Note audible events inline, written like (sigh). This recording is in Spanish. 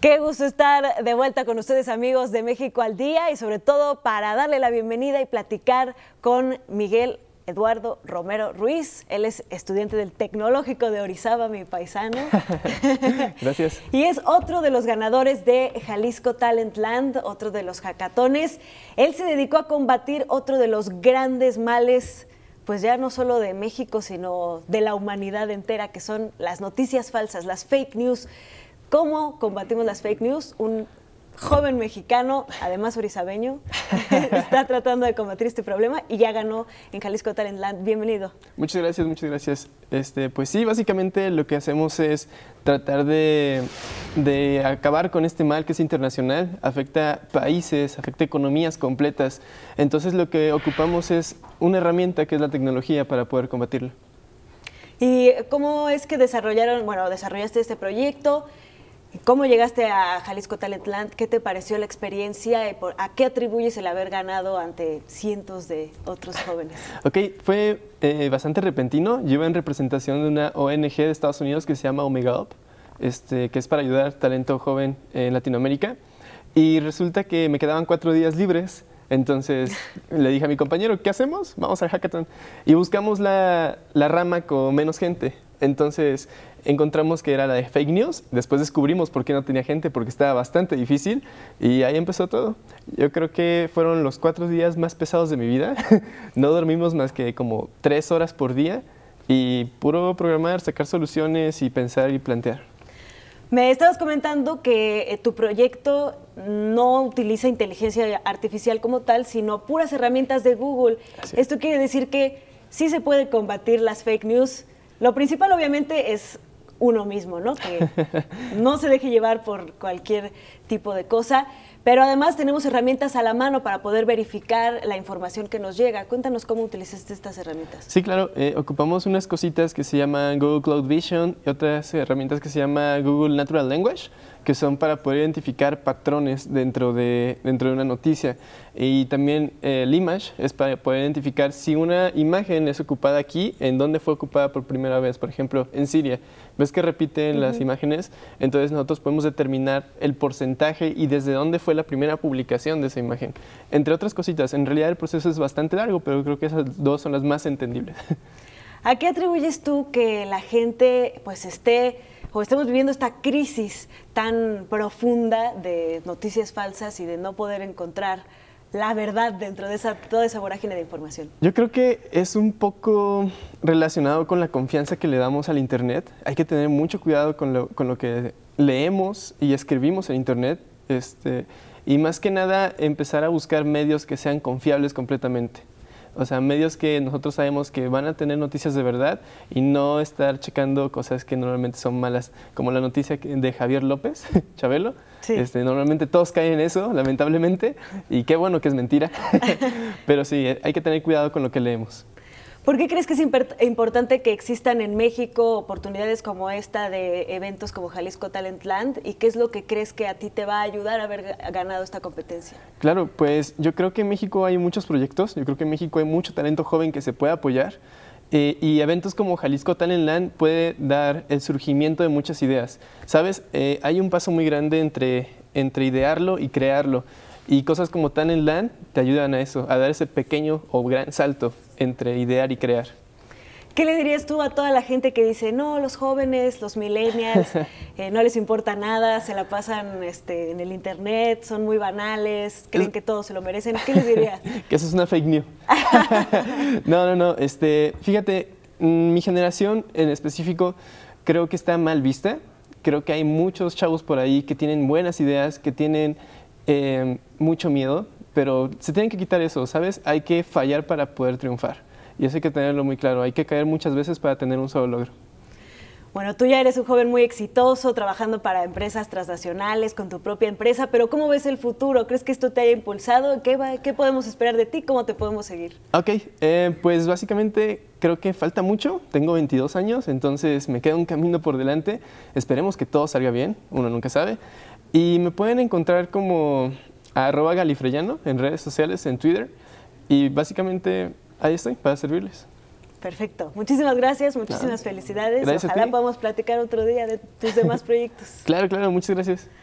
Qué gusto estar de vuelta con ustedes amigos de México al Día y sobre todo para darle la bienvenida y platicar con Miguel Eduardo Romero Ruiz. Él es estudiante del Tecnológico de Orizaba, mi paisano. (laughs) Gracias. y es otro de los ganadores de Jalisco Talent Land, otro de los jacatones. Él se dedicó a combatir otro de los grandes males, pues ya no solo de México, sino de la humanidad entera, que son las noticias falsas, las fake news. ¿Cómo combatimos las fake news? Un joven mexicano, además orizabeño, (laughs) está tratando de combatir este problema y ya ganó en Jalisco Talent Bienvenido. Muchas gracias, muchas gracias. Este, pues sí, básicamente lo que hacemos es tratar de, de acabar con este mal que es internacional, afecta países, afecta economías completas. Entonces lo que ocupamos es una herramienta que es la tecnología para poder combatirlo. ¿Y cómo es que desarrollaron, bueno, desarrollaste este proyecto? ¿Cómo llegaste a Jalisco Talentland? ¿Qué te pareció la experiencia? ¿A qué atribuyes el haber ganado ante cientos de otros jóvenes? Ok, fue eh, bastante repentino. Yo en representación de una ONG de Estados Unidos que se llama Omega Up, este, que es para ayudar talento joven en Latinoamérica. Y resulta que me quedaban cuatro días libres. Entonces (laughs) le dije a mi compañero, ¿qué hacemos? Vamos al hackathon. Y buscamos la, la rama con menos gente. Entonces encontramos que era la de fake news, después descubrimos por qué no tenía gente, porque estaba bastante difícil y ahí empezó todo. Yo creo que fueron los cuatro días más pesados de mi vida, (laughs) no dormimos más que como tres horas por día y puro programar, sacar soluciones y pensar y plantear. Me estabas comentando que eh, tu proyecto no utiliza inteligencia artificial como tal, sino puras herramientas de Google. Esto quiere decir que sí se puede combatir las fake news lo principal obviamente es uno mismo, ¿no? Que (laughs) no se deje llevar por cualquier tipo de cosa, pero además tenemos herramientas a la mano para poder verificar la información que nos llega. Cuéntanos cómo utilizaste estas herramientas. Sí, claro. Eh, ocupamos unas cositas que se llaman Google Cloud Vision y otras herramientas que se llama Google Natural Language, que son para poder identificar patrones dentro de, dentro de una noticia. Y también el eh, image es para poder identificar si una imagen es ocupada aquí, en dónde fue ocupada por primera vez, por ejemplo, en Siria. ¿Ves que repiten las imágenes? Entonces nosotros podemos determinar el porcentaje y desde dónde fue la primera publicación de esa imagen. Entre otras cositas, en realidad el proceso es bastante largo, pero creo que esas dos son las más entendibles. ¿A qué atribuyes tú que la gente pues esté o estemos viviendo esta crisis tan profunda de noticias falsas y de no poder encontrar la verdad dentro de esa, toda esa vorágine de información? Yo creo que es un poco relacionado con la confianza que le damos al Internet. Hay que tener mucho cuidado con lo, con lo que leemos y escribimos en Internet este, y más que nada, empezar a buscar medios que sean confiables completamente. O sea, medios que nosotros sabemos que van a tener noticias de verdad y no estar checando cosas que normalmente son malas, como la noticia de Javier López, (laughs) Chabelo. Este, normalmente todos caen en eso, lamentablemente, y qué bueno que es mentira. (laughs) Pero sí, hay que tener cuidado con lo que leemos. ¿Por qué crees que es importante que existan en México oportunidades como esta de eventos como Jalisco Talent Land? ¿Y qué es lo que crees que a ti te va a ayudar a haber ganado esta competencia? Claro, pues yo creo que en México hay muchos proyectos, yo creo que en México hay mucho talento joven que se puede apoyar. Eh, y eventos como Jalisco Talent Land puede dar el surgimiento de muchas ideas. Sabes, eh, hay un paso muy grande entre, entre idearlo y crearlo. Y cosas como Tan en land te ayudan a eso, a dar ese pequeño o gran salto entre idear y crear. ¿Qué le dirías tú a toda la gente que dice, no, los jóvenes, los millennials, (laughs) eh, no les importa nada, se la pasan este, en el internet, son muy banales, creen que todos se lo merecen? ¿Qué les dirías? (laughs) que eso es una fake news. (laughs) no, no, no. Este, fíjate, mm, mi generación en específico creo que está mal vista. Creo que hay muchos chavos por ahí que tienen buenas ideas, que tienen Em, mucho miedo, pero se tienen que quitar eso, ¿sabes? Hay que fallar para poder triunfar. Y eso hay que tenerlo muy claro. Hay que caer muchas veces para tener un solo logro. Bueno, tú ya eres un joven muy exitoso, trabajando para empresas transnacionales, con tu propia empresa, pero ¿cómo ves el futuro? ¿Crees que esto te haya impulsado? ¿Qué, podemos esperar de ti? ¿Cómo te podemos seguir? Ok, eh, pues básicamente creo que falta mucho. Tengo 22 años, entonces me queda un camino por delante. Esperemos que todo salga bien, uno nunca sabe. Y me pueden encontrar como arroba galifreyano en redes sociales, en Twitter. Y básicamente ahí estoy para servirles. Perfecto. Muchísimas gracias, muchísimas felicidades. Gracias Ojalá podamos platicar otro día de tus demás proyectos. claro, claro, muchas gracias.